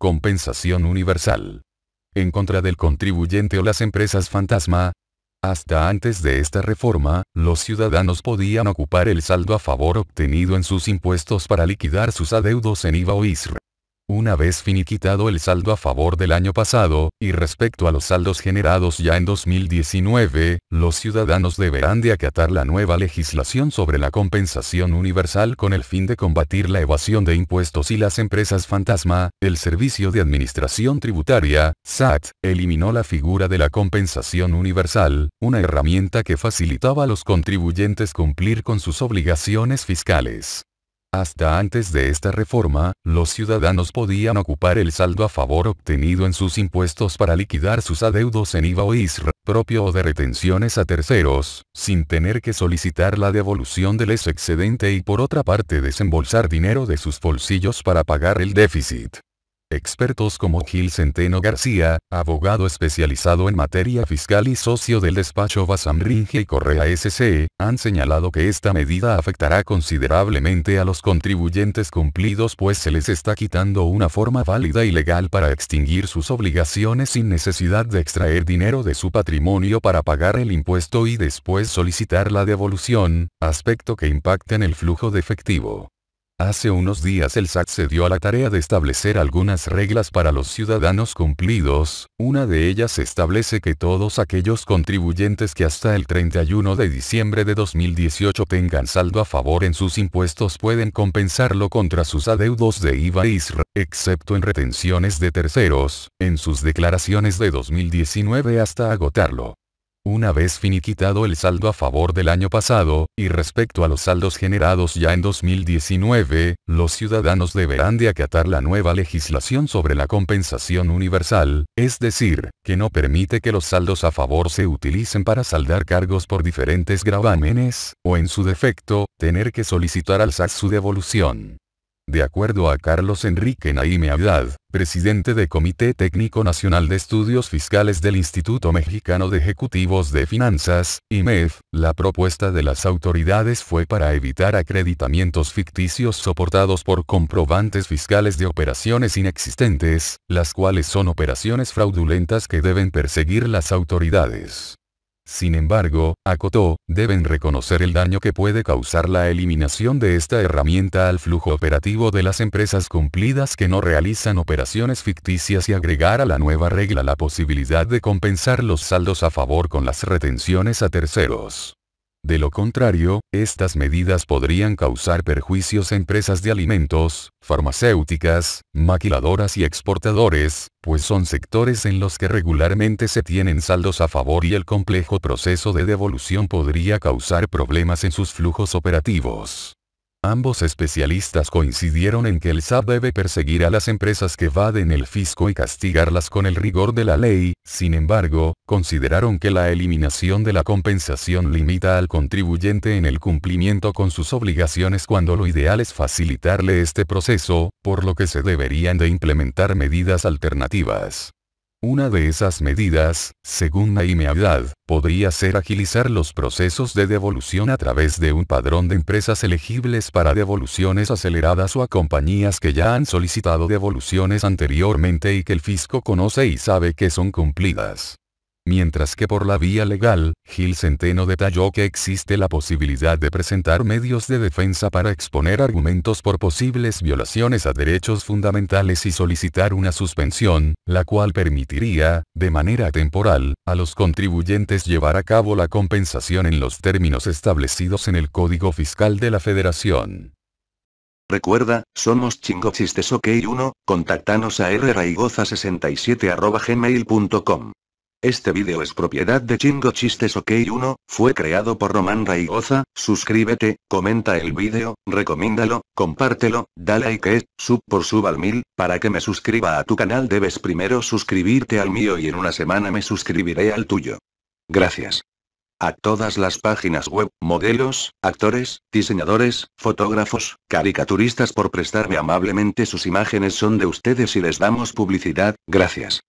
Compensación universal. En contra del contribuyente o las empresas fantasma. Hasta antes de esta reforma, los ciudadanos podían ocupar el saldo a favor obtenido en sus impuestos para liquidar sus adeudos en IVA o ISR. Una vez finiquitado el saldo a favor del año pasado, y respecto a los saldos generados ya en 2019, los ciudadanos deberán de acatar la nueva legislación sobre la compensación universal con el fin de combatir la evasión de impuestos y las empresas fantasma. El Servicio de Administración Tributaria, SAT, eliminó la figura de la compensación universal, una herramienta que facilitaba a los contribuyentes cumplir con sus obligaciones fiscales. Hasta antes de esta reforma, los ciudadanos podían ocupar el saldo a favor obtenido en sus impuestos para liquidar sus adeudos en IVA o ISR, propio o de retenciones a terceros, sin tener que solicitar la devolución del excedente y por otra parte desembolsar dinero de sus bolsillos para pagar el déficit. Expertos como Gil Centeno García, abogado especializado en materia fiscal y socio del despacho Basamringe y Correa SC, han señalado que esta medida afectará considerablemente a los contribuyentes cumplidos pues se les está quitando una forma válida y legal para extinguir sus obligaciones sin necesidad de extraer dinero de su patrimonio para pagar el impuesto y después solicitar la devolución, aspecto que impacta en el flujo de efectivo. Hace unos días el SAT se dio a la tarea de establecer algunas reglas para los ciudadanos cumplidos, una de ellas establece que todos aquellos contribuyentes que hasta el 31 de diciembre de 2018 tengan saldo a favor en sus impuestos pueden compensarlo contra sus adeudos de IVA e ISR, excepto en retenciones de terceros, en sus declaraciones de 2019 hasta agotarlo. Una vez finiquitado el saldo a favor del año pasado, y respecto a los saldos generados ya en 2019, los ciudadanos deberán de acatar la nueva legislación sobre la compensación universal, es decir, que no permite que los saldos a favor se utilicen para saldar cargos por diferentes gravámenes, o en su defecto, tener que solicitar al SAS su devolución. De acuerdo a Carlos Enrique Naime Haddad, presidente de Comité Técnico Nacional de Estudios Fiscales del Instituto Mexicano de Ejecutivos de Finanzas, IMEF, la propuesta de las autoridades fue para evitar acreditamientos ficticios soportados por comprobantes fiscales de operaciones inexistentes, las cuales son operaciones fraudulentas que deben perseguir las autoridades. Sin embargo, acotó, deben reconocer el daño que puede causar la eliminación de esta herramienta al flujo operativo de las empresas cumplidas que no realizan operaciones ficticias y agregar a la nueva regla la posibilidad de compensar los saldos a favor con las retenciones a terceros. De lo contrario, estas medidas podrían causar perjuicios a empresas de alimentos, farmacéuticas, maquiladoras y exportadores, pues son sectores en los que regularmente se tienen saldos a favor y el complejo proceso de devolución podría causar problemas en sus flujos operativos. Ambos especialistas coincidieron en que el SAP debe perseguir a las empresas que evaden el fisco y castigarlas con el rigor de la ley, sin embargo, consideraron que la eliminación de la compensación limita al contribuyente en el cumplimiento con sus obligaciones cuando lo ideal es facilitarle este proceso, por lo que se deberían de implementar medidas alternativas. Una de esas medidas, según Naime Haddad, podría ser agilizar los procesos de devolución a través de un padrón de empresas elegibles para devoluciones aceleradas o a compañías que ya han solicitado devoluciones anteriormente y que el fisco conoce y sabe que son cumplidas mientras que por la vía legal, Gil Centeno detalló que existe la posibilidad de presentar medios de defensa para exponer argumentos por posibles violaciones a derechos fundamentales y solicitar una suspensión, la cual permitiría, de manera temporal, a los contribuyentes llevar a cabo la compensación en los términos establecidos en el Código Fiscal de la Federación. Recuerda, somos ok 1 contactanos a rraigoza67.gmail.com. Este vídeo es propiedad de Chingo Chistes OK 1, fue creado por Román Raigoza, suscríbete, comenta el vídeo, recomiéndalo, compártelo, dale like, eh, sub por sub al mil, para que me suscriba a tu canal debes primero suscribirte al mío y en una semana me suscribiré al tuyo. Gracias. A todas las páginas web, modelos, actores, diseñadores, fotógrafos, caricaturistas por prestarme amablemente sus imágenes son de ustedes y les damos publicidad, gracias.